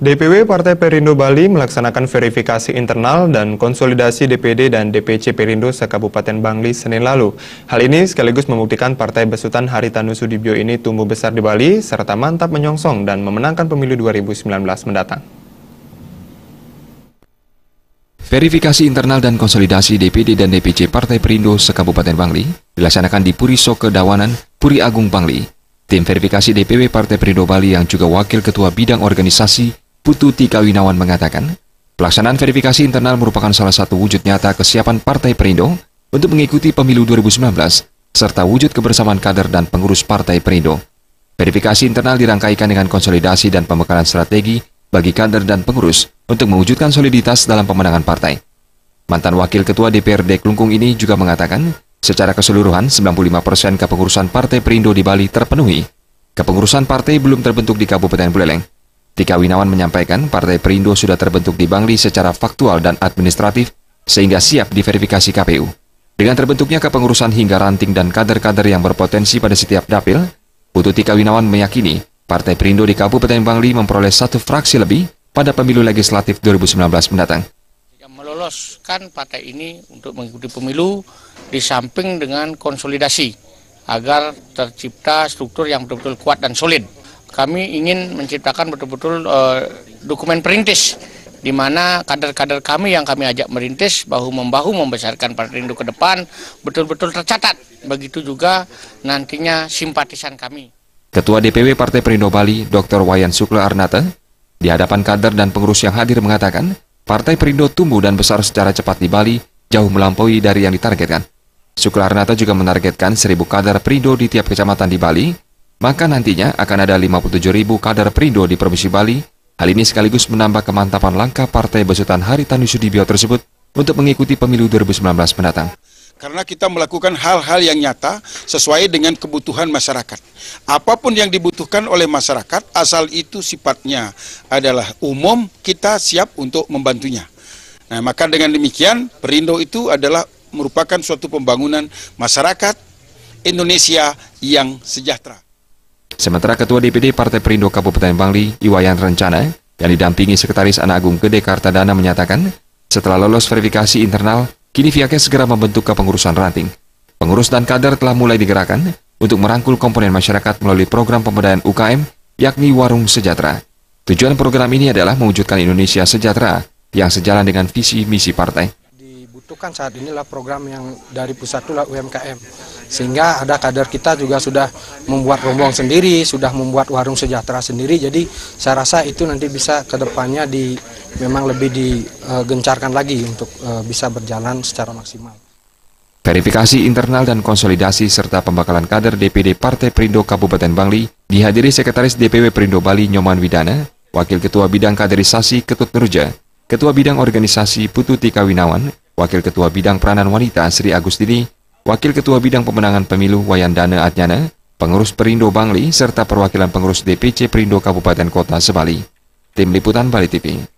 DPW Partai Perindo Bali melaksanakan verifikasi internal dan konsolidasi DPD dan DPC Perindo se-Kabupaten Bangli Senin lalu. Hal ini sekaligus membuktikan Partai Besutan Haritanu Sudibyo ini tumbuh besar di Bali serta mantap menyongsong dan memenangkan pemilu 2019 mendatang. Verifikasi internal dan konsolidasi DPD dan DPC Partai Perindo se-Kabupaten Bangli dilaksanakan di Puri Soke Dawanan, Puri Agung Bangli. Tim verifikasi DPW Partai Perindo Bali yang juga Wakil Ketua Bidang Organisasi Putu Tika Winawan mengatakan, pelaksanaan verifikasi internal merupakan salah satu wujud nyata kesiapan Partai Perindo untuk mengikuti pemilu 2019 serta wujud kebersamaan kader dan pengurus Partai Perindo. Verifikasi internal dirangkaikan dengan konsolidasi dan pemekaran strategi bagi kader dan pengurus untuk mewujudkan soliditas dalam pemenangan partai. Mantan Wakil Ketua DPRD Klungkung ini juga mengatakan, secara keseluruhan 95% kepengurusan Partai Perindo di Bali terpenuhi. Kepengurusan partai belum terbentuk di Kabupaten Buleleng, Tika Winawan menyampaikan Partai Perindo sudah terbentuk di Bangli secara faktual dan administratif sehingga siap diverifikasi KPU. Dengan terbentuknya kepengurusan hingga ranting dan kader-kader yang berpotensi pada setiap dapil, Putu Tika Winawan meyakini Partai Perindo di Kabupaten Bangli memperoleh satu fraksi lebih pada pemilu legislatif 2019 mendatang. Meloloskan partai ini untuk mengikuti pemilu di samping dengan konsolidasi agar tercipta struktur yang betul-betul kuat dan solid kami ingin menciptakan betul-betul uh, dokumen perintis di mana kader-kader kami yang kami ajak merintis bahu membahu membesarkan Partai Rindu ke depan betul-betul tercatat. Begitu juga nantinya simpatisan kami. Ketua DPW Partai Perindo Bali, Dr. Wayan Sukla Arnata, di hadapan kader dan pengurus yang hadir mengatakan, Partai Perindo tumbuh dan besar secara cepat di Bali, jauh melampaui dari yang ditargetkan. Sukla Arnata juga menargetkan 1000 kader Perindo di tiap kecamatan di Bali maka nantinya akan ada ribu kader Perindo di Provinsi Bali. Hal ini sekaligus menambah kemantapan langkah Partai Besutan Hari Haritanu Sudibyo tersebut untuk mengikuti pemilu 2019 mendatang karena kita melakukan hal-hal yang nyata sesuai dengan kebutuhan masyarakat. Apapun yang dibutuhkan oleh masyarakat, asal itu sifatnya adalah umum, kita siap untuk membantunya. Nah, maka dengan demikian, Perindo itu adalah merupakan suatu pembangunan masyarakat Indonesia yang sejahtera. Sementara Ketua DPD Partai Perindo Kabupaten Bangli, Iwayan Rencana, yang didampingi Sekretaris Anak Agung Gede Kartadana menyatakan, setelah lolos verifikasi internal, kini pihaknya segera membentuk kepengurusan ranting. Pengurus dan kader telah mulai digerakkan untuk merangkul komponen masyarakat melalui program pemberdayaan UKM, yakni Warung Sejahtera. Tujuan program ini adalah mewujudkan Indonesia sejahtera yang sejalan dengan visi misi partai. Dibutuhkan saat inilah program yang dari pusat itulah UMKM sehingga ada kader kita juga sudah membuat rombong sendiri, sudah membuat warung sejahtera sendiri. Jadi saya rasa itu nanti bisa kedepannya di memang lebih digencarkan lagi untuk eh, bisa berjalan secara maksimal. Verifikasi internal dan konsolidasi serta pembakalan kader DPD Partai Perindo Kabupaten Bangli dihadiri Sekretaris DPW Perindo Bali Nyoman Widana, Wakil Ketua Bidang Kaderisasi Ketut Nurja, Ketua Bidang Organisasi Putu Tika Winawan, Wakil Ketua Bidang Peranan Wanita Sri Agustini, Wakil Ketua Bidang Pemenangan Pemilu Wayandana Adnyana, pengurus Perindo Bangli, serta perwakilan pengurus DPC Perindo Kabupaten Kota Sebali. Tim Liputan Bali TV.